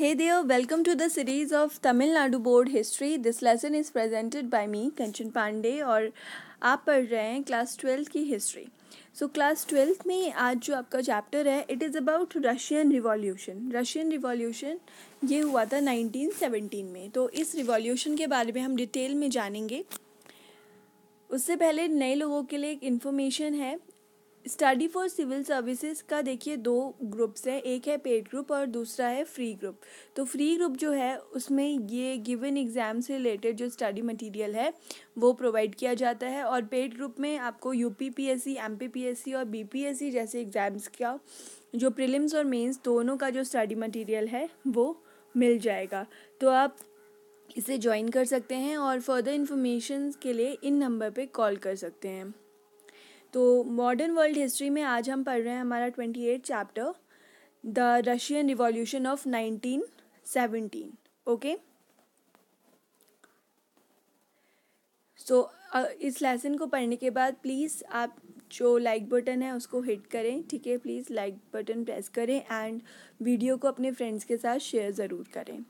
Hey there, welcome to the series of Tamil Nadu Board History. This lesson is presented by me, Kanchan Pandey, और आप पढ़ रहे हैं class twelfth की history so class twelfth में आज जो आपका चैप्टर है it is about Russian revolution Russian revolution ये हुआ था 1917 में तो इस रिवॉल्यूशन के बारे में हम डिटेल में जानेंगे उससे पहले नए लोगों के लिए एक इन्फॉर्मेशन है स्टडी फॉर सिविल सर्विसेज का देखिए दो ग्रुप्स हैं एक है पेड ग्रुप और दूसरा है फ्री ग्रुप तो फ्री ग्रुप जो है उसमें ये गिवन एग्ज़ाम से रिलेटेड जो स्टडी मटेरियल है वो प्रोवाइड किया जाता है और पेड ग्रुप में आपको U P P S C M P P S C और बी पी एस सी जैसे एग्ज़ाम्स का जो प्रिलिम्स और मेन्स दोनों का जो स्टडी मटीरियल है वो मिल जाएगा तो आप इसे ज्वाइन कर सकते हैं और फर्दर इन्फॉर्मेशन के लिए इन नंबर पर कॉल कर सकते हैं तो मॉडर्न वर्ल्ड हिस्ट्री में आज हम पढ़ रहे हैं हमारा twenty eight chapter the Russian revolution of nineteen seventeen okay so इस लेसन को पढ़ने के बाद प्लीज़ आप जो लाइक बटन है उसको हिट करें ठीक है प्लीज़ लाइक बटन प्रेस करें एंड वीडियो को अपने फ्रेंड्स के साथ शेयर ज़रूर करें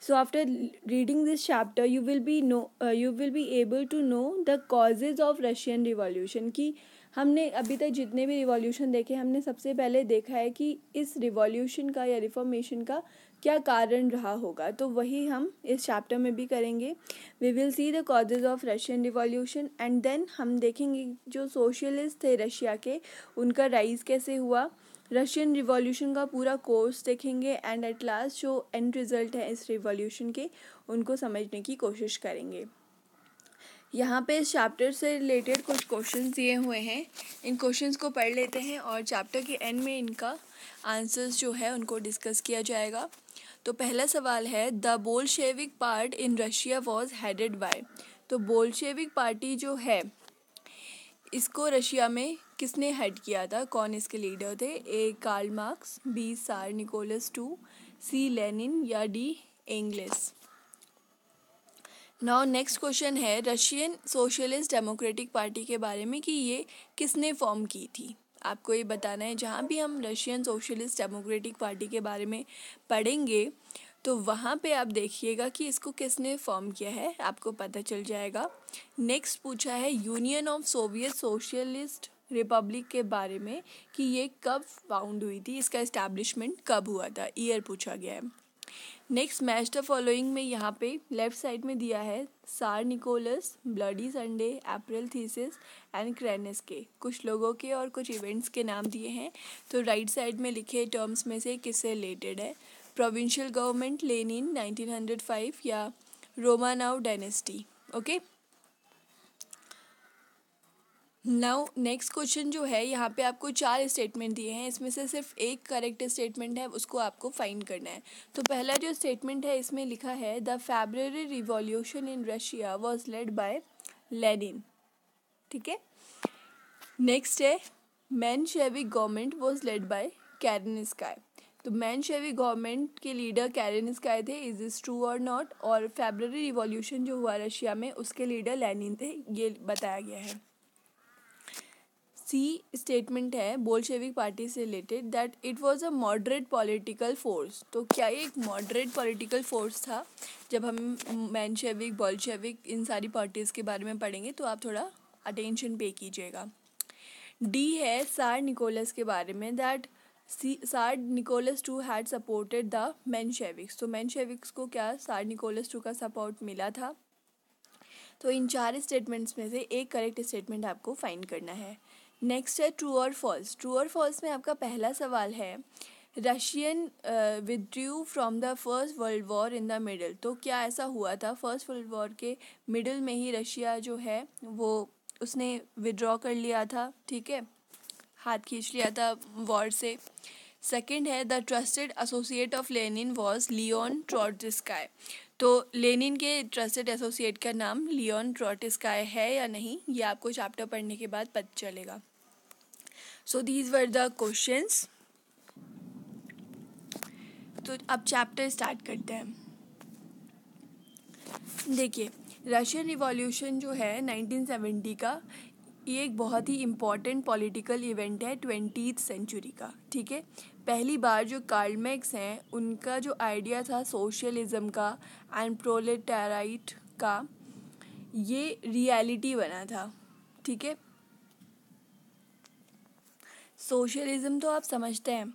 so after reading this chapter you will be know uh, you will be able to know the causes of russian revolution कि हमने अभी तक जितने भी रिवॉल्यूशन देखे हमने सबसे पहले देखा है कि इस रिवॉल्यूशन का या रिफॉर्मेशन का क्या कारण रहा होगा तो वही हम इस चैप्टर में भी करेंगे we will see the causes of Russian revolution and then हम देखेंगे जो सोशलिस्ट थे रशिया के उनका राइज कैसे हुआ रशियन रिवॉल्यूशन का पूरा कोर्स देखेंगे एंड एट लास्ट जो एंड रिज़ल्ट है इस रिवॉल्यूशन के उनको समझने की कोशिश करेंगे यहाँ पे इस चैप्टर से रिलेटेड कुछ क्वेश्चन दिए हुए हैं इन क्वेश्चंस को पढ़ लेते हैं और चैप्टर के एंड में इनका आंसर्स जो है उनको डिस्कस किया जाएगा तो पहला सवाल है the Bolshevik part in Russia was headed by तो बोलशेविक पार्टी जो है इसको रशिया में किसने हेड किया था कौन इसके लीडर थे A Karl Marx B Tsar Nicholas two C Lenin या D Engels now next question है रशियन सोशलिस्ट डेमोक्रेटिक पार्टी के बारे में कि ये किसने फॉर्म की थी आपको ये बताना है जहाँ भी हम रशियन सोशलिस्ट डेमोक्रेटिक पार्टी के बारे में पढ़ेंगे तो वहाँ पे आप देखिएगा कि इसको किसने फॉर्म किया है आपको पता चल जाएगा नेक्स्ट पूछा है union of Soviet socialist republic के बारे में कि ये कब फाउंड हुई थी इसका इस्टेब्लिशमेंट कब हुआ था ईयर पूछा गया है नेक्स्ट मैच द फॉलोइंग में यहाँ पे लेफ्ट साइड में दिया है Tsar Nicholas bloody Sunday April thesis and Kerensky के कुछ लोगों के और कुछ इवेंट्स के नाम दिए हैं तो राइट right साइड में लिखे टर्म्स में से किससे रिलेटेड है प्रोविंशियल गवर्नमेंट लेनिन 1905 या Romanov dynasty okay okay? Now next question जो है यहाँ पे आपको चार स्टेटमेंट दिए हैं इसमें से सिर्फ एक करेक्ट स्टेटमेंट है उसको आपको फाइंड करना है तो पहला जो स्टेटमेंट है इसमें लिखा है the February revolution in Russia was led by Lenin ठीक है नेक्स्ट है Menshevik government was led by Kerensky तो मैन शेवी गवर्नमेंट के लीडर कैरन स्काय थे इज इज़ ट्रू और नॉट और फेब्रवरी रिवॉल्यूशन जो हुआ रशिया में उसके लीडर लेनिन थे ये बताया गया है सी स्टेटमेंट है बोलशेविक पार्टी से related that it was a moderate political force तो क्या ये एक मॉडरेट पॉलिटिकल फोर्स था जब हम मैनशेविक बोलशेविक इन सारी पार्टीज़ के बारे में पढ़ेंगे तो आप थोड़ा अटेंशन पे कीजिएगा डी है सार निकोलस के बारे में that C Tsar Nicholas two had supported the Mensheviks तो मैनशेविक्स को क्या सार निकोलस टू का सपोर्ट मिला था तो इन चार स्टेटमेंट्स में से एक करेक्ट स्टेटमेंट आपको फाइंड करना है नेक्स्ट है ट्रू और फॉल्स ट्रू और फॉल्स में आपका पहला सवाल है Russian withdrew from the first world war in the middle तो क्या ऐसा हुआ था फर्स्ट वर्ल्ड वॉर के मिडल में ही रशिया जो है वो उसने विड्रॉ कर लिया था ठीक है हाथ खींच लिया था वॉर से सेकंड है the trusted associate of Lenin was Leon Trotsky तो लेनिन के ट्रस्टेड एसोसिएट का नाम लियोन ट्रॉटिस्काय है या नहीं ये आपको चैप्टर पढ़ने के बाद पता चलेगा so these were the questions तो अब चैप्टर स्टार्ट करते हैं देखिए रशियन रिवॉल्यूशन जो है 1970 का ये एक बहुत ही इम्पॉर्टेंट पॉलिटिकल इवेंट है ट्वेंटी सेंचुरी का ठीक है पहली बार जो कार्लमैक्स हैं उनका जो आइडिया था सोशलिज्म का एंड प्रोलेटराइट का ये रियलिटी बना था ठीक है सोशलिज़्म तो आप समझते हैं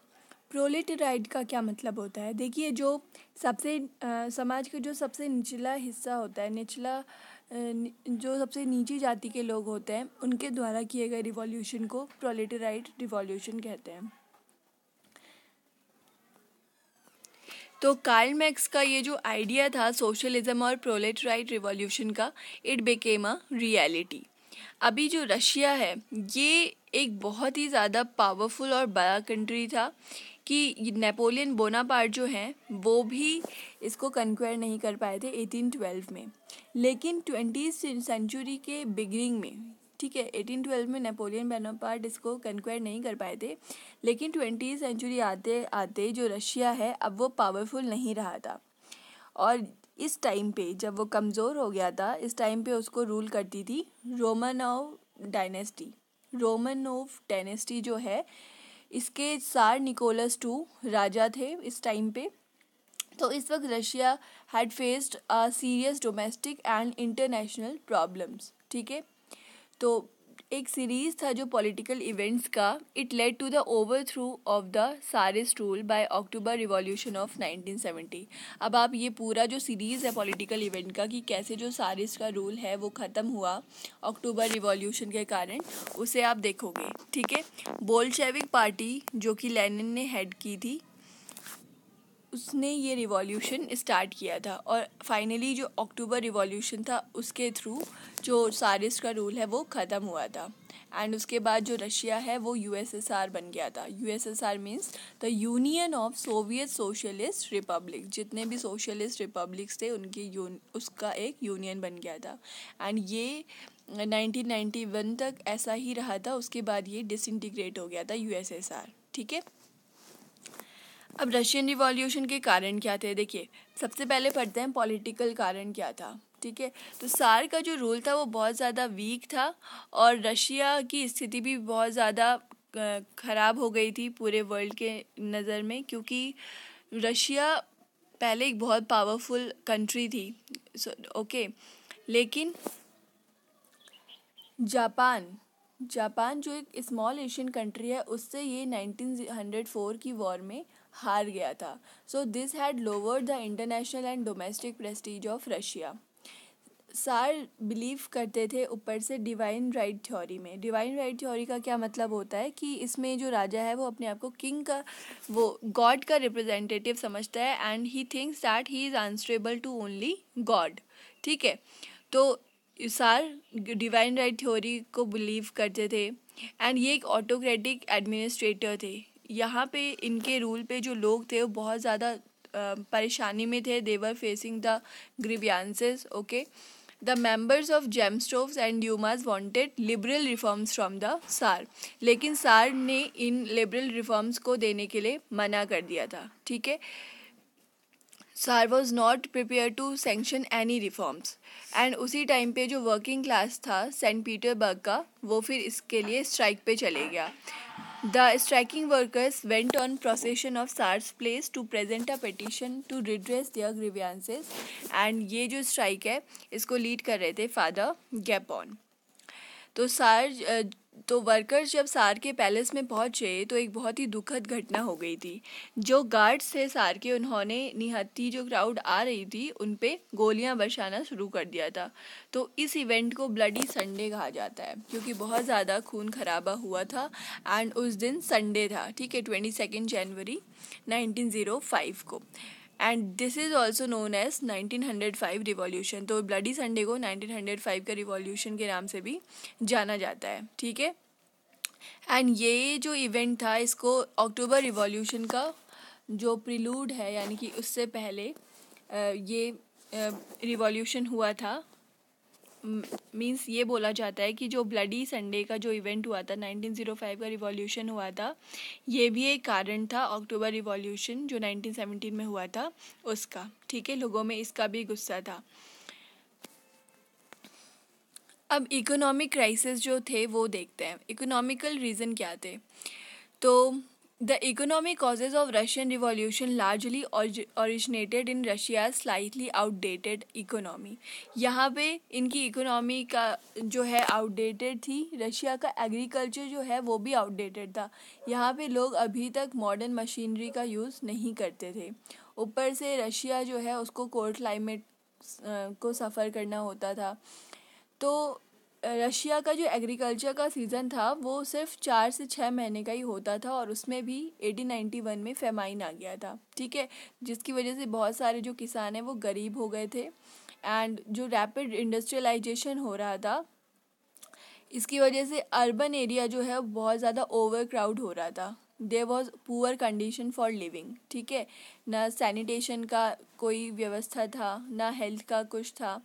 प्रोलेटराइड का क्या मतलब होता है देखिए जो सबसे आ, समाज का जो सबसे निचला हिस्सा होता है निचला जो सबसे नीची जाति के लोग होते हैं उनके द्वारा किए गए रिवॉल्यूशन को प्रोलेटराइट रिवॉल्यूशन कहते हैं तो कार्ल मैक्स का ये जो आइडिया था सोशलिज्म और प्रोलेटराइट रिवॉल्यूशन का इट बिकेम अ रियलिटी अभी जो रशिया है ये एक बहुत ही ज़्यादा पावरफुल और बड़ा कंट्री था कि नेपोलियन बोनापार्ट जो हैं वो भी इसको कंक्वेयर नहीं कर पाए थे 1812 में लेकिन ट्वेंटी सेंचुरी के बिगनिंग में ठीक है 1812 में नेपोलियन बोनापार्ट इसको कंक्वेयर नहीं कर पाए थे लेकिन ट्वेंटी सेंचुरी आते आते जो रशिया है अब वो पावरफुल नहीं रहा था और इस टाइम पे जब वो कमज़ोर हो गया था इस टाइम पे उसको रूल करती थी रोमनोव डायनेस्टी रोमनोव डायनेस्टी जो है इसके सार निकोलस टू राजा थे इस टाइम पे तो इस वक्त Russia had faced serious domestic and international problems ठीक है तो एक सीरीज था जो पॉलिटिकल इवेंट्स का it led to the overthrow of the Tsarist rule by October revolution of 1970 अब आप ये पूरा जो सीरीज़ है पॉलिटिकल इवेंट का कि कैसे जो सारिस का रूल है वो ख़त्म हुआ अक्टूबर रिवॉल्यूशन के कारण उसे आप देखोगे ठीक है बोल्शेविक पार्टी जो कि लेनिन ने हेड की थी उसने ये रिवॉल्यूशन स्टार्ट किया था और फाइनली जो अक्टूबर रिवॉल्यूशन था उसके थ्रू जो सारिस का रूल है वो ख़त्म हुआ था एंड उसके बाद जो रशिया है वो यूएसएसआर बन गया था USSR means the union of Soviet socialist republic जितने भी सोशलिस्ट रिपब्लिक्स थे उनकी यून उसका एक यूनियन बन गया था एंड ये 1991 तक ऐसा ही रहा था उसके बाद ये डिसइंटीग्रेट हो गया था यूएसएसआर ठीक है अब रशियन रिवॉल्यूशन के कारण क्या थे देखिए सबसे पहले पढ़ते हैं पॉलिटिकल कारण क्या था ठीक है तो सार का जो रूल था वो बहुत ज़्यादा वीक था और रशिया की स्थिति भी बहुत ज़्यादा ख़राब हो गई थी पूरे वर्ल्ड के नज़र में क्योंकि रशिया पहले एक बहुत पावरफुल कंट्री थी सो so, ओके okay. लेकिन जापान जापान जो एक स्मॉल एशियन कंट्री है उससे ये नाइनटीन हंड्रेड फोर की वॉर में हार गया था so this had lower the international and domestic prestige of Russia Tsar believe करते थे ऊपर से डिवाइन राइट थ्योरी में डिवाइन राइट थ्योरी का क्या मतलब होता है कि इसमें जो राजा है वो अपने आप को किंग का वो गॉड का रिप्रेजेंटेटिव समझता है and he thinks that he is answerable to only God ठीक है तो सार डिवाइन राइट थ्योरी को बिलीव करते थे एंड ये एक ऑटोक्रेटिक एडमिनिस्ट्रेटर थे यहाँ पे इनके रूल पे जो लोग थे वो बहुत ज़्यादा परेशानी में थे they were facing the grievances okay the members of zemstvos and dumas wanted liberal reforms from the Tsar लेकिन सार ने इन लिबरल रिफॉर्म्स को देने के लिए मना कर दिया था ठीक है Tsar was not prepare to sanction any reforms and उसी टाइम पे जो वर्किंग क्लास था सेंट पीटरबर्ग का वो फिर इसके लिए स्ट्राइक पे चले गया The striking workers went on procession of SARS place to present a petition to redress their grievances and ये जो स्ट्राइक है इसको लीड कर रहे थे फादर गैपॉन तो सार्ज तो वर्कर्स जब सार के पैलेस में पहुंचे तो एक बहुत ही दुखद घटना हो गई थी जो गार्ड्स थे सार के उन्होंने निहत्ती जो क्राउड आ रही थी उन पे गोलियां बरसाना शुरू कर दिया था तो इस इवेंट को ब्लडी संडे कहा जाता है क्योंकि बहुत ज़्यादा खून खराबा हुआ था एंड उस दिन संडे था ठीक है twenty second January nineteen zero five को and this is also known as nineteen hundred five revolution तो ब्लडी संडे को नाइनटीन हंड्रेड फाइव का रिवॉल्यूशन के नाम से भी जाना जाता है ठीक है एंड ये जो इवेंट था इसको अक्टूबर रिवॉल्यूशन का जो प्रिलूड है यानी कि उससे पहले ये रिवॉल्यूशन हुआ था मीन्स ये बोला जाता है कि जो ब्लडी संडे का जो इवेंट हुआ था 1905 का रिवॉल्यूशन हुआ था ये भी एक कारण था अक्टूबर रिवॉल्यूशन जो 1917 में हुआ था उसका ठीक है लोगों में इसका भी गुस्सा था अब इकोनॉमिक क्राइसिस जो थे वो देखते हैं इकोनॉमिकल रीज़न क्या थे तो the economic causes of Russian Revolution largely originated in Russia slightly outdated economy यहाँ पे इनकी इकोनॉमी का जो है आउटडेटेड थी रशिया का एग्रीकल्चर जो है वो भी आउटडेटेड था यहाँ पे लोग अभी तक मॉडर्न मशीनरी का यूज़ नहीं करते थे ऊपर से रशिया जो है उसको कोल्ड क्लाइमेट को सफ़र करना होता था तो रशिया का जो एग्रीकल्चर का सीज़न था वो सिर्फ चार से छः महीने का ही होता था और उसमें भी एटीन नाइन्टी वन में फेमाइन आ गया था ठीक है जिसकी वजह से बहुत सारे जो किसान हैं वो गरीब हो गए थे एंड जो रैपिड इंडस्ट्रियलाइजेशन हो रहा था इसकी वजह से अर्बन एरिया जो है बहुत ज़्यादा ओवर क्राउड हो रहा था there was poor condition for living ठीक है ना सैनिटेशन का कोई व्यवस्था था ना हेल्थ का कुछ था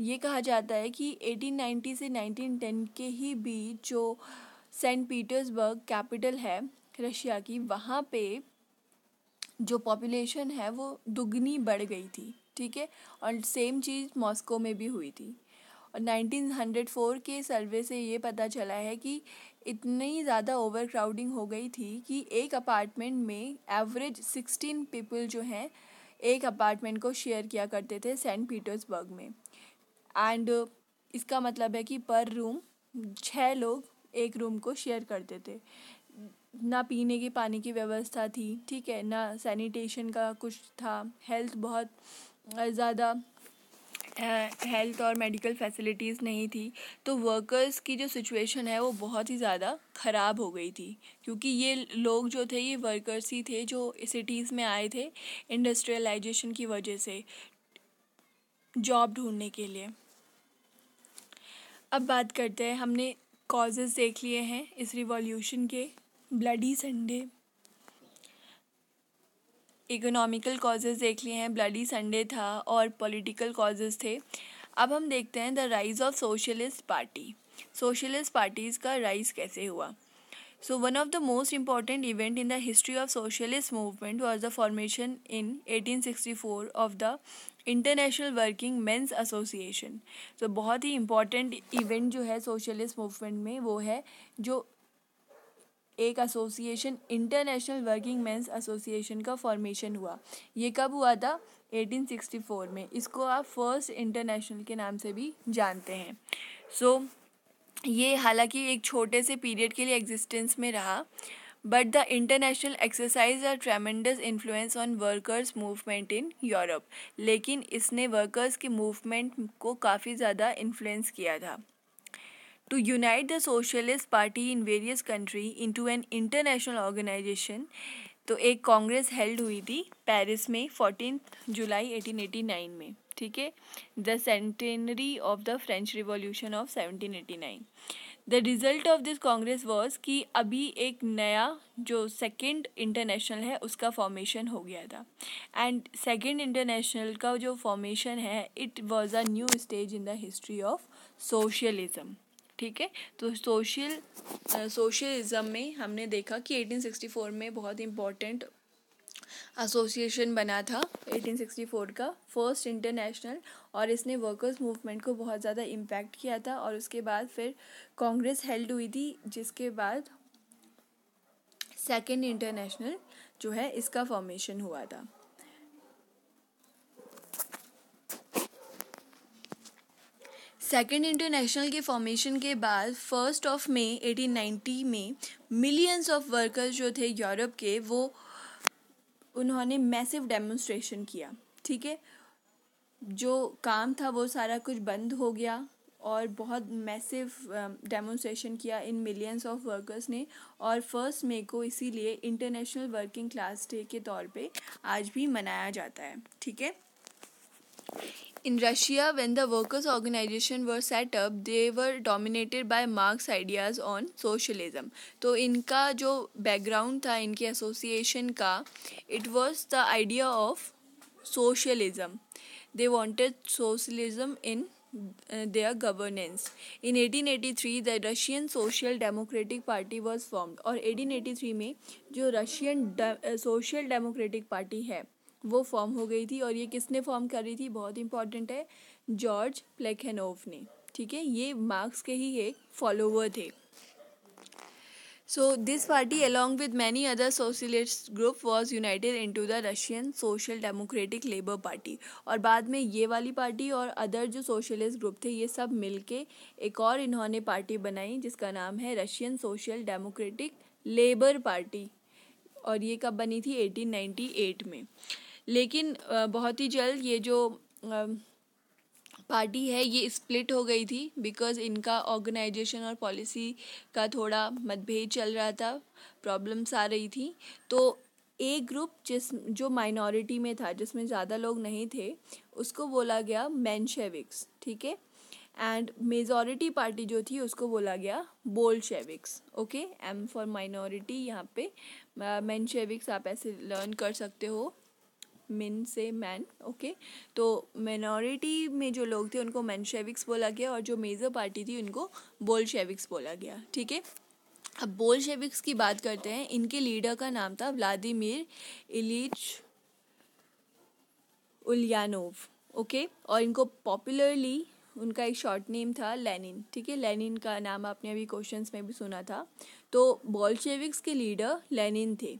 ये कहा जाता है कि 1890 से 1910 के ही बीच जो सेंट पीटर्सबर्ग कैपिटल है रशिया की वहाँ पे जो पॉपुलेशन है वो दुगनी बढ़ गई थी ठीक है और सेम चीज़ मॉस्को में भी हुई थी और 1904 के सर्वे से ये पता चला है कि इतनी ज़्यादा ओवर क्राउडिंग हो गई थी कि एक अपार्टमेंट में एवरेज 16 पीपल जो हैं एक अपार्टमेंट को शेयर किया करते थे सेंट पीटर्सबर्ग में एंड uh, इसका मतलब है कि पर रूम छः लोग एक रूम को शेयर करते थे ना पीने के पानी की व्यवस्था थी ठीक है ना सैनिटेशन का कुछ था हेल्थ बहुत ज़्यादा हेल्थ और मेडिकल फैसिलिटीज़ नहीं थी तो वर्कर्स की जो सिचुएशन है वो बहुत ही ज़्यादा ख़राब हो गई थी क्योंकि ये लोग जो थे ये वर्कर्स ही थे जो सिटीज़ में आए थे इंडस्ट्रियलाइजेशन की वजह से जॉब ढूंढने के लिए अब बात करते हैं हमने कॉजेज़ देख लिए हैं इस रिवॉल्यूशन के ब्लडी संडे इकोनॉमिकल कॉजेज़ देख लिए हैं ब्लडी संडे था और पॉलिटिकल कॉजेज़ थे अब हम देखते हैं the rise of socialist party socialist parties का राइज़ कैसे हुआ So one of the most important event in of socialist movement was the formation in eighteen sixty 1864 of the international working men's association तो बहुत ही important event जो है socialist movement में वो है जो एक association international working men's association का फॉर्मेशन हुआ ये कब हुआ था 1864 में इसको आप फर्स्ट इंटरनेशनल के नाम से भी जानते हैं सो so, ये हालांकि एक छोटे से पीरियड के लिए एग्जिस्टेंस में रहा but the international exercise a tremendous influence on workers movement in Europe. लेकिन इसने workers के movement को काफ़ी ज़्यादा influence किया था To unite the Socialist Party in various country into an international organization, तो एक कांग्रेस हेल्ड हुई थी पेरिस में फोर्टीन जुलाई 1889 में ठीक है the centenary of the French revolution of 1789 the result of this congress was कि अभी एक नया जो सेकेंड इंटरनेशनल है उसका फॉर्मेशन हो गया था एंड सेकेंड इंटरनेशनल का जो फॉर्मेशन है it was a new stage in the history of socialism ठीक है तो सोशल सोशलिज्म में हमने देखा कि 1864 में बहुत इंपॉर्टेंट एसोसिएशन बना था 1864 का फर्स्ट इंटरनेशनल और इसने वर्कर्स मूवमेंट को बहुत ज़्यादा इम्पैक्ट किया था और उसके बाद फिर कांग्रेस हेल्ड हुई थी जिसके बाद सेकेंड इंटरनेशनल जो है इसका फॉर्मेशन हुआ था सेकेंड इंटरनेशनल के फॉर्मेशन के बाद फर्स्ट ऑफ मे 1890 में मिलियंस ऑफ वर्कर्स जो थे यूरोप के वो उन्होंने मैसिव डेमोन्स्ट्रेशन किया ठीक है जो काम था वो सारा कुछ बंद हो गया और बहुत मैसिव डेमोन्स्ट्रेशन um, किया इन मिलियंस ऑफ वर्कर्स ने और फर्स्ट मे को इसीलिए इंटरनेशनल वर्किंग क्लास डे के तौर पे आज भी मनाया जाता है ठीक है In Russia, when the workers' organization were set up, they were dominated by Marx ideas on socialism. तो इनका जो background था इनके association का it was the idea of socialism. They wanted socialism in their governance. In 1883, the Russian Social Democratic Party was formed और 1883 में जो Russian De- Social Democratic Party है वो फॉर्म हो गई थी और ये किसने फॉर्म करी थी बहुत इंपॉर्टेंट है जॉर्ज प्लेकनोव ने ठीक है ये मार्क्स के ही एक फॉलोवर थे this party along with many other socialist group was united into the Russian social democratic labour party और बाद में ये वाली पार्टी और अदर जो सोशलिस्ट ग्रुप थे ये सब के एक और इन्होंने पार्टी बनाई जिसका नाम है Russian social democratic labour party और ये कब बनी थी 1898 में लेकिन बहुत ही जल्द ये जो पार्टी है ये स्प्लिट हो गई थी बिकॉज इनका ऑर्गेनाइजेशन और पॉलिसी का थोड़ा मतभेद चल रहा था प्रॉब्लम्स आ रही थी तो एक ग्रुप जिस जो माइनॉरिटी में था जिसमें ज़्यादा लोग नहीं थे उसको बोला गया मैनशेविक्स ठीक है एंड मेजॉरिटी पार्टी जो थी उसको बोला गया Bolsheviks okay M for minority यहाँ पे मैनशेविक्स आप ऐसे लर्न कर सकते हो मिन से मैन ओके तो मिनॉरिटी में जो लोग थे उनको मैन शेविक्स बोला गया और जो मेजर पार्टी थी उनको बोल शेविक्स बोला गया ठीक है अब बोल शेविक्स की बात करते हैं इनके लीडर का नाम था व्लादिमिर इलिच उलियानोव ओके और इनको पॉपुलरली उनका एक शॉर्ट नेम था लेनिन ठीक है लेनिन का नाम आपने अभी क्वेश्चंस में भी सुना था तो बॉल्शेविक्स के लीडर लेनिन थे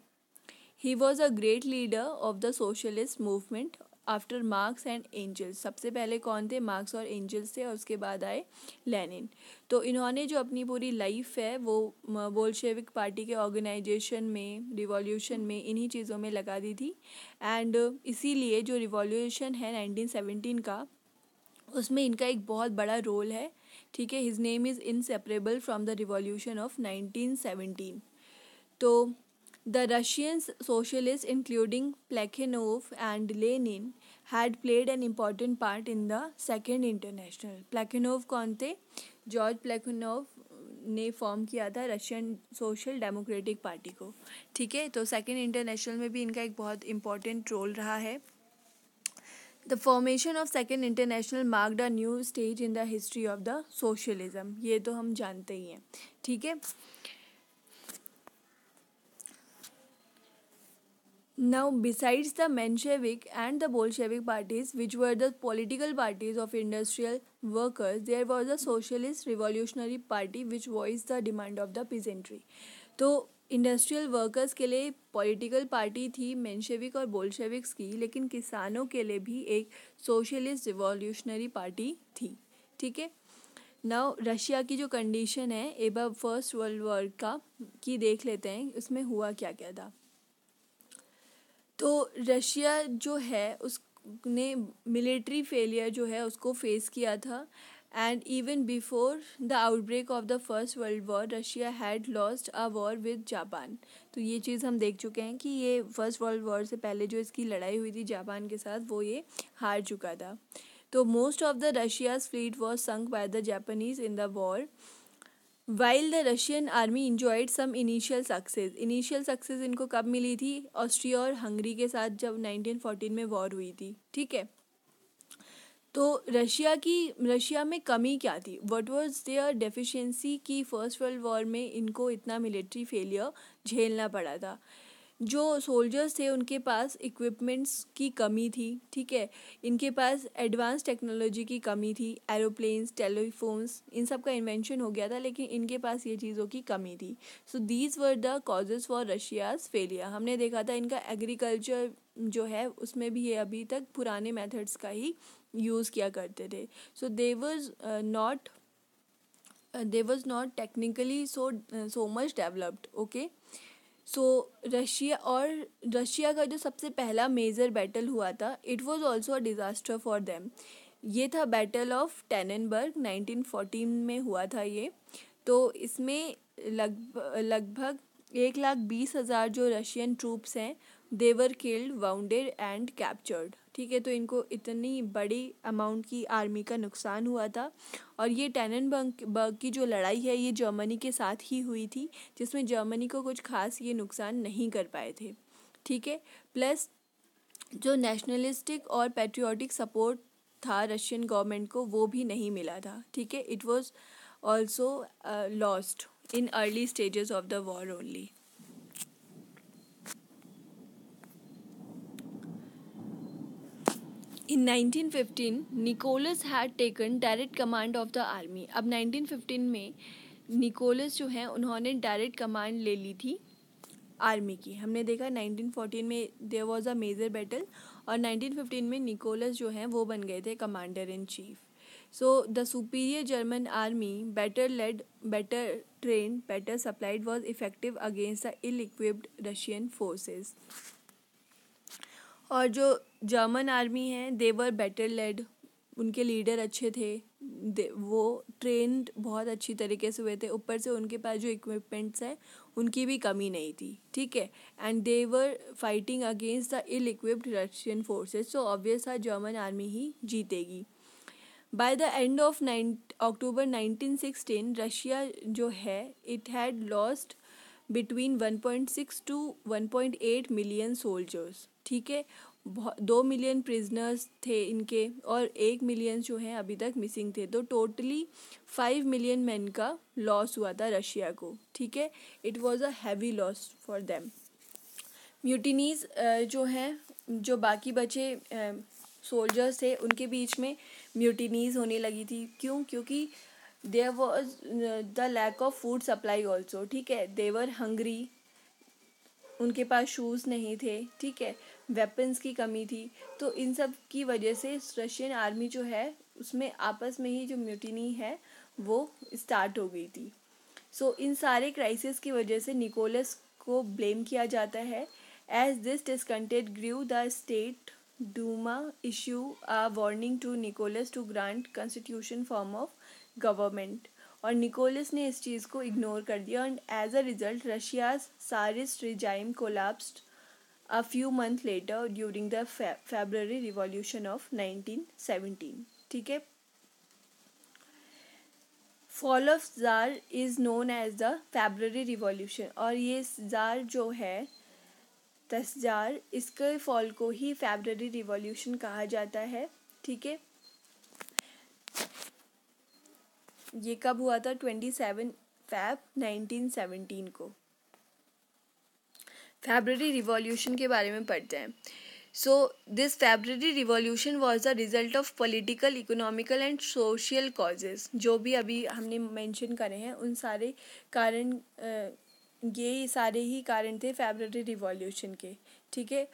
he was a great leader of the socialist movement after Marx and Engels सबसे पहले कौन थे मार्क्स और एंजल्स थे और उसके बाद आए लेनिन तो इन्होंने जो अपनी पूरी लाइफ है वो बोलशेविक पार्टी के ऑर्गेनाइजेशन में रिवॉल्यूशन में इन्हीं चीज़ों में लगा दी थी एंड इसीलिए जो रिवॉल्यूशन है नाइनटीन सेवनटीन का उसमें इनका एक बहुत बड़ा रोल है ठीक है his name is inseparable from the revolution of nineteen seventeen तो The Russian socialists, including Plekhanov and Lenin, had played an important part in the Second International. Plekhanov कौन थे जॉर्ज प्लेखनोव ने फॉर्म किया था रशियन सोशल डेमोक्रेटिक पार्टी को ठीक है तो सेकेंड इंटरनेशनल में भी इनका एक बहुत इंपॉर्टेंट रोल रहा है the formation of second international marked a new stage in the history of the socialism ये तो हम जानते ही हैं ठीक है Now, besides the Menshevik and the Bolshevik parties, which were the political parties of industrial workers, there was a socialist revolutionary party which voiced the demand of the peasantry. तो industrial workers के लिए political party थी Menshevik और Bolsheviks की लेकिन किसानों के लिए भी एक सोशलिस्ट रिवॉल्यूशनरी पार्टी थी ठीक है नाउ रशिया की जो कंडीशन है एबा फर्स्ट वर्ल्ड वॉर का की देख लेते हैं उसमें हुआ क्या क्या था तो रशिया जो है उसने मिलिट्री फेलियर जो है उसको फेस किया था and even before the outbreak of the first world war Russia had lost a war with Japan तो ये चीज़ हम देख चुके हैं कि ये फर्स्ट वर्ल्ड वॉर से पहले जो इसकी लड़ाई हुई थी जापान के साथ वो ये हार चुका था तो most of the Russia's fleet was sunk by the Japanese in the war while the Russian army enjoyed some initial success initial success इनको कब मिली थी ऑस्ट्रिया और हंगरी के साथ जब 1914 में वॉर हुई थी ठीक है तो रशिया की रशिया में कमी क्या थी वट वॉज देयर डेफिशिएंसी की फ़र्स्ट वर्ल्ड वॉर में इनको इतना मिलिट्री फेलियर झेलना पड़ा था जो सोल्जर्स थे उनके पास इक्विपमेंट्स की कमी थी ठीक है इनके पास एडवांस टेक्नोलॉजी की कमी थी एरोप्लेन्स टेलीफोन्स इन सब का इन्वेंशन हो गया था लेकिन इनके पास ये चीज़ों की कमी थी so these were the causes for Russia's failure हमने देखा था इनका एग्रीकल्चर जो है उसमें भी ये अभी तक पुराने मेथड्स का ही यूज़ किया करते थे so they was not they was not technically so so much developed okay so Russia और रशिया का जो सबसे पहला मेजर बैटल हुआ था it was also a disaster for them ये था बैटल ऑफ टेननबर्ग 1914 में हुआ था ये तो इसमें लग लगभग एक लाख बीस हज़ार जो रशियन ट्रूप्स हैं they were killed wounded and captured ठीक है तो इनको इतनी बड़ी अमाउंट की आर्मी का नुकसान हुआ था और ये टेनन बर्ग की जो लड़ाई है ये जर्मनी के साथ ही हुई थी जिसमें जर्मनी को कुछ खास ये नुकसान नहीं कर पाए थे ठीक है प्लस जो नेशनलिस्टिक और पेट्रियाटिक सपोर्ट था रशियन गवर्नमेंट को वो भी नहीं मिला था ठीक है it was also lost in early stages of the war only In 1915, Nicholas had taken direct command of the army अब 1915 में निकोलस जो है उन्होंने डायरेक्ट कमांड ले ली थी आर्मी की हमने देखा 1914 में there was a major battle और 1915 में निकोलस जो हैं वो बन गए थे commander in chief so the superior German army better led better train better supplied was effective against the ill equipped Russian forces और जो जर्मन आर्मी है देवर बेटर लेड उनके लीडर अच्छे थे वो ट्रेंड बहुत अच्छी तरीके से हुए थे ऊपर से उनके पास जो इक्विपमेंट्स है उनकी भी कमी नहीं थी ठीक है and they were fighting against the ill equipped Russian forces so obvious था जर्मन आर्मी ही जीतेगी by the end of nine October nineteen sixteen Russia जो है it had lost between 1.6 to 1.8 million soldiers ठीक है दो मिलियन प्रिजनर्स थे इनके और एक मिलियन जो हैं अभी तक मिसिंग थे तो टोटली फाइव मिलियन मैन का लॉस हुआ था रशिया को ठीक है it was a heavy loss for them mutinies जो हैं जो बाकी बचे सोल्जर्स थे उनके बीच में म्यूटिनीज होने लगी थी क्यों क्योंकि there was the lack of food supply also ठीक है देवर हंग्री उनके पास शूज़ नहीं थे ठीक है वेपन्स की कमी थी तो इन सब की वजह से रशियन आर्मी जो है उसमें आपस में ही जो म्यूटिनी है वो स्टार्ट हो गई थी सो so, इन सारे क्राइसिस की वजह से निकोलस को ब्लेम किया जाता है as this discontent grew the state Duma issued a warning to Nicholas to grant constitution form of government और निकोलस ने इस चीज़ को इग्नोर कर दिया and as a result Russia's tsarist regime collapsed a few month later during the Fe- revolution of nineteen seventeen ठीक है fall of tsar is known as the February revolution और ये ज़ार जो है तस्जार इसके फॉल को ही फेब्ररी रिवॉल्यूशन कहा जाता है ठीक है ये कब हुआ था twenty seven Feb nineteen seventeen को फेबररी रिवॉल्यूशन के बारे में पढ़ते हैं so this February revolution was the result of political economical and social causes जो भी अभी हमने मैंशन करे हैं उन सारे कारण ये सारे ही कारण थे फेबररी रिवॉल्यूशन के ठीक है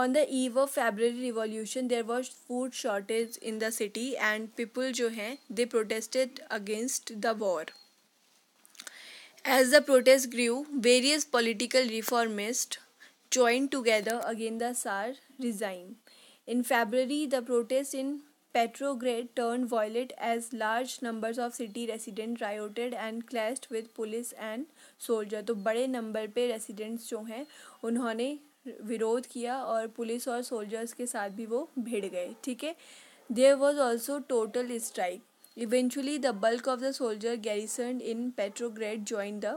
on the eve of February revolution there was food shortage in the city and people जो हैं they protested against the war as the protest grew various political reformist join together again the tsar regime in February the protest in Petrograd turn violent as large number of city resident rioted and clash with police and soldier तो बड़े number पे residents जो हैं उन्होंने विरोध किया और police और सोल्जर्स के साथ भी वो भिड़ गए ठीक है there was also total strike eventually the bulk of the soldier garrison in Petrograd join the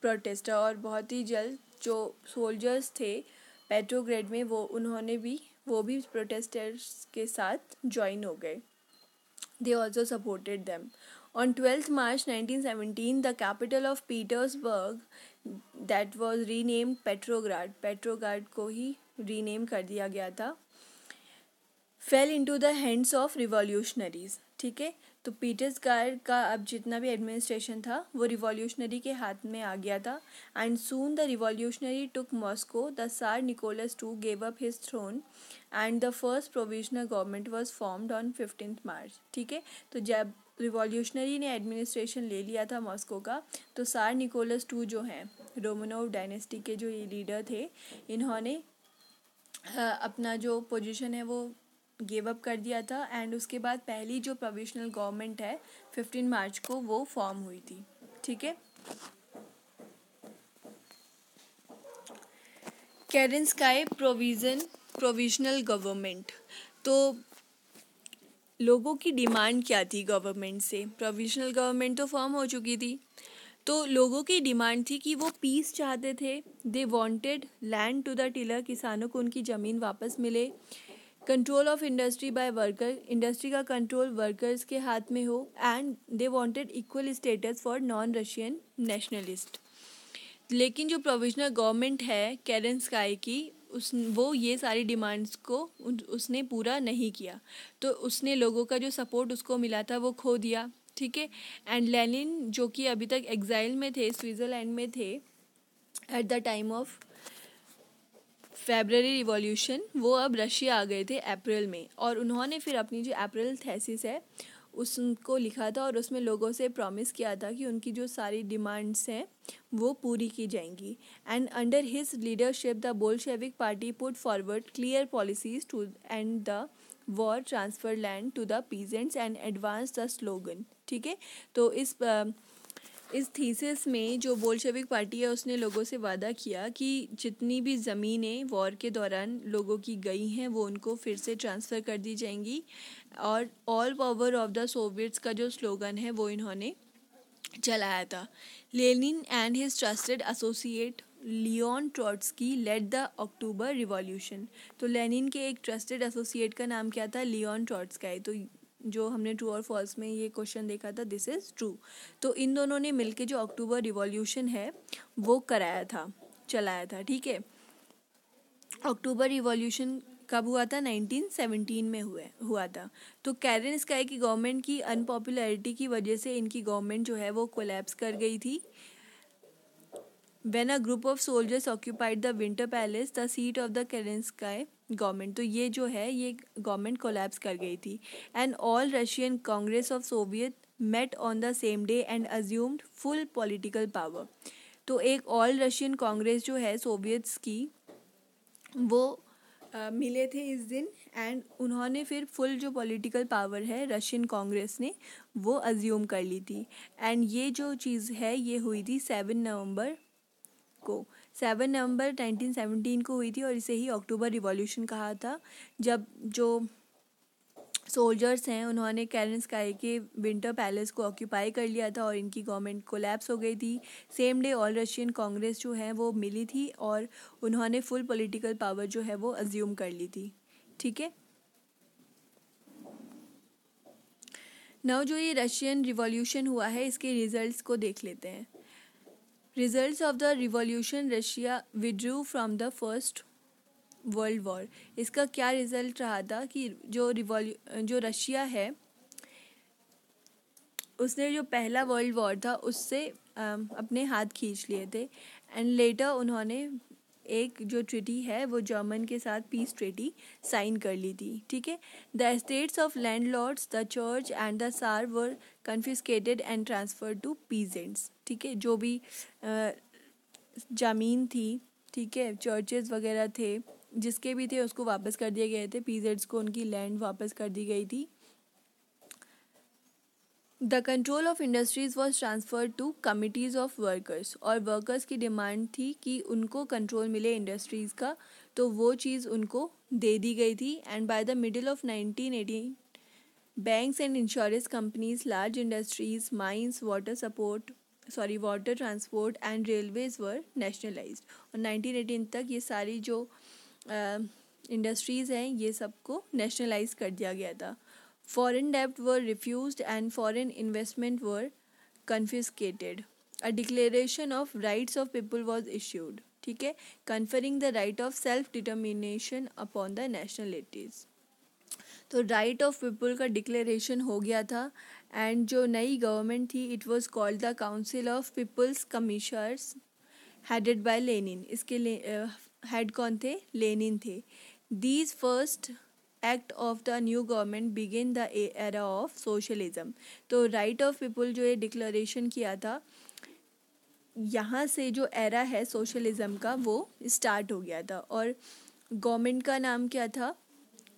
protest और बहुत ही जल्द जो सोल्जर्स थे पेट्रोग्रेड में वो उन्होंने भी वो भी प्रोटेस्टर्स के साथ ज्वाइन हो गए they also supported them on twelfth March nineteen seventeen the capital of Petersburg that was renamed Petrograd Petrograd को ही रीनेम कर दिया गया था fell into the hands of revolutionaries ठीक है तो पीटर्स गार्ड का अब जितना भी एडमिनिस्ट्रेशन था वो रिवॉल्यूशनरी के हाथ में आ गया था and soon the revolutionary took Moscow the tsar Nicholas two gave up his throne and the first provisional government was formed on fifteen March ठीक है तो जब रिवॉल्यूशनरी ने एडमिनिस्ट्रेशन ले लिया था मॉस्को का तो सार निकोलस टू जो हैं रोमनोव डायनेस्टी के जो ये लीडर थे इन्होंने अपना जो पोजीशन है वो गिव अप कर दिया था एंड उसके बाद पहली जो प्रोविजनल गवर्नमेंट है फिफ्टीन मार्च को वो फॉर्म हुई थी ठीक है स्काई प्रोविज़न प्रोविजनल गवर्नमेंट तो लोगों की डिमांड क्या थी गवर्नमेंट से प्रोविजनल गवर्नमेंट तो फॉर्म हो चुकी थी तो लोगों की डिमांड थी कि वो पीस चाहते थे they wanted land to the tiller किसानों को उनकी ज़मीन वापस मिले control of industry by worker industry का कंट्रोल वर्कर्स के हाथ में हो and they wanted equal status for non Russian nationalist लेकिन जो प्रोविजनल गवर्नमेंट है कैरन स्काई की उस वो ये सारी डिमांड्स को उसने पूरा नहीं किया तो उसने लोगों का जो सपोर्ट उसको मिला था वो खो दिया ठीक है एंड लेनिन जो कि अभी तक एग्जाइल में थे स्विट्ज़रलैंड में थे at the time of February revolution वो अब रशिया आ गए थे अप्रैल में और उन्होंने फिर अपनी जो अप्रैल थैसिस है उसको लिखा था और उसमें लोगों से प्रॉमिस किया था कि उनकी जो सारी डिमांड्स हैं वो पूरी की जाएंगी and under his leadership the Bolshevik party put forward clear policies to end the war transfer land to the peasants and advance the slogan ठीक है तो इस uh, इस थीसिस में जो बोलशेविक पार्टी है उसने लोगों से वादा किया कि जितनी भी ज़मीनें वॉर के दौरान लोगों की गई हैं वो उनको फिर से ट्रांसफ़र कर दी जाएंगी और all power of the soviets का जो स्लोगन है वो इन्होंने चलाया था Lenin and his trusted associate Leon Trotsky led the October revolution तो लेनिन के एक ट्रस्टेड एसोसिएट का नाम क्या था लियोन ट्रॉट्सकाई तो जो हमने ट्रू और फॉल्स में ये क्वेश्चन देखा था दिस इज़ ट्रू तो इन दोनों ने मिल जो अक्टूबर रिवॉल्यूशन है वो कराया था चलाया था ठीक है अक्टूबर रिवॉल्यूशन कब हुआ था 1917 में हुए हुआ था तो कैरन स्काई की गवर्नमेंट की अनपॉपुलैरिटी की वजह से इनकी गवर्नमेंट जो है वो कोलैप्स कर गई थी when a group of soldiers occupied the winter palace the seat of the Kerensky government तो ये जो है ये गवर्नमेंट कोलैप्स कर गई थी and all Russian congress of Soviet met on the same day and assumed full political power तो एक ऑल रशियन कांग्रेस जो है सोवियत्स की वो आ, मिले थे इस दिन एंड उन्होंने फिर फुल जो पॉलिटिकल पावर है रशियन कांग्रेस ने वो अज्यूम कर ली थी एंड ये जो चीज़ है ये हुई थी सेवन नवंबर को सेवन नवंबर 1917 को हुई थी और इसे ही अक्टूबर रिवॉल्यूशन कहा था जब जो सोल्जर्स हैं उन्होंने कैरन स्काई के विंटर पैलेस को ऑक्यूपाई कर लिया था और इनकी गवर्नमेंट कोलैप्स हो गई थी same day all Russian congress जो है वो मिली थी और उन्होंने फुल पॉलिटिकल पावर जो है वो अज्यूम कर ली थी ठीक है नव जो ये रशियन रिवॉल्यूशन हुआ है इसके रिजल्ट्स को देख लेते हैं result of the revolution Russia withdrew from the first world war इसका क्या रिजल्ट रहा था कि जो रिवोल्यू जो रशिया है उसने जो पहला वर्ल्ड वॉर था उससे अपने हाथ खींच लिए थे एंड लेटर उन्होंने एक जो ट्रिटी है वो जर्मन के साथ पीस ट्रिटी साइन कर ली थी ठीक है the states of landlords the church and the tsar were confiscated and transfer to peasants ठीक है जो भी जमीन थी ठीक है चर्चेज वगैरह थे जिसके भी थे उसको वापस कर दिए गए थे पीजेंट्स को उनकी लैंड वापस कर दी गई थी the control of industries was transfer to committees of workers और वर्कर्स की डिमांड थी कि उनको कंट्रोल मिले इंडस्ट्रीज़ का तो वो चीज़ उनको दे दी गई थी and by the middle of nineteen eighteen banks and insurance companies large industries mines water support sorry water transport and railways were nationalise और नाइनटीन एटीन तक ये सारी जो इंडस्ट्रीज़ हैं ये सबको नेशनलाइज कर दिया गया था Foreign debt were refused and foreign investment were confiscated. A declaration of rights of people was issued. ठीक है conferring the right of self determination upon the nationalities तो राइट ऑफ पीपल का डिक्लेरेशन हो गया था एंड जो नई government थी it was called the council of people's commissars headed by Lenin इसके हेड uh, कौन थे लेनिन थे these first act of the new government begin the era of socialism तो राइट ऑफ पीपल जो ये डिक्लेरेशन किया था यहाँ से जो एरा है सोशलिज्म का वो स्टार्ट हो गया था और गवर्नमेंट का नाम क्या था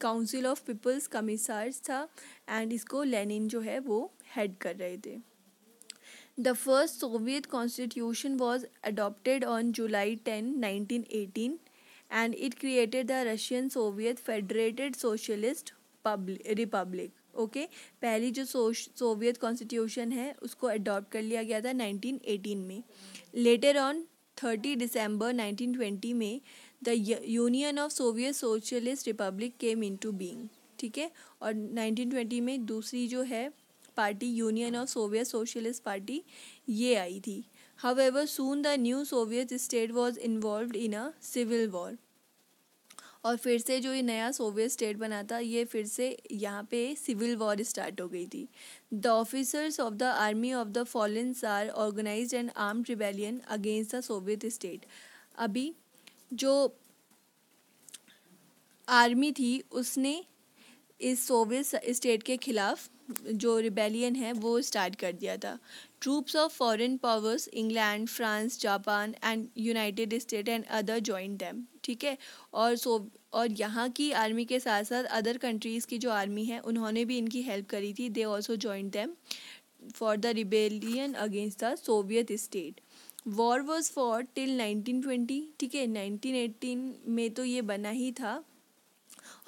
काउंसिल ऑफ पीपल्स कमिसार्स था एंड इसको लेनिन जो है वो हेड कर रहे थे the first Soviet constitution was adopted on July ten nineteen eighteen and it created the Russian Soviet Federated socialist Republic okay पहली जो सोवियत कॉन्स्टिट्यूशन है उसको अडॉप्ट कर लिया गया था 1918 में लेटर ऑन 30 दिसंबर 1920 में the union of Soviet socialist republic came into being ठीक है और 1920 में दूसरी जो है party union of Soviet socialist party ये आई थी However, soon the new Soviet state was involved in a civil war. और फिर से जो ये नया सोवियत स्टेट बना था ये फिर से यहाँ पे सिविल वॉर स्टार्ट हो गई थी the officers of the army of the fallen are organise and arm rebellion against the Soviet state अभी जो आर्मी थी उसने इस सोवियत स्टेट के खिलाफ जो रिबेलियन है वो स्टार्ट कर दिया था troops of foreign powers England France Japan and United State and other joined them ठीक है और सो और यहाँ की आर्मी के साथ साथ अदर कंट्रीज़ की जो आर्मी है उन्होंने भी इनकी हेल्प करी थी they also join them for the rebellion against the Soviet state war was for till nineteen twenty ठीक है एटीन में तो ये बना ही था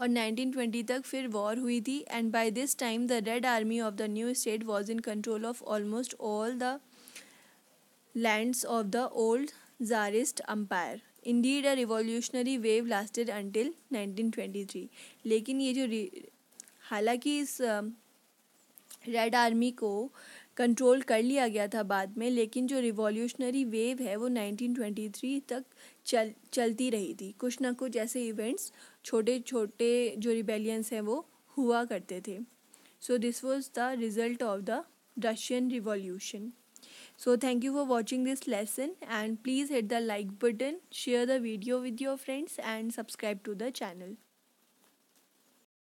और 1920 तक फिर वॉर हुई थी and by this time the red army of the new state was in control of almost all the lands of the old tsarist empire indeed a revolutionary wave lasted until 1923 लेकिन ये जो हालांकि इस red um, army को control कर लिया गया था बाद में लेकिन जो रिवॉल्यूशनरी वेव है वो 1923 तक चल चलती रही थी कुछ ना कुछ ऐसे इवेंट्स छोटे छोटे जो रिबेलियंस हैं वो हुआ करते थे so this was the result of the Russian revolution so thank you for watching this lesson and please hit the like button share the video with your friends and subscribe to the channel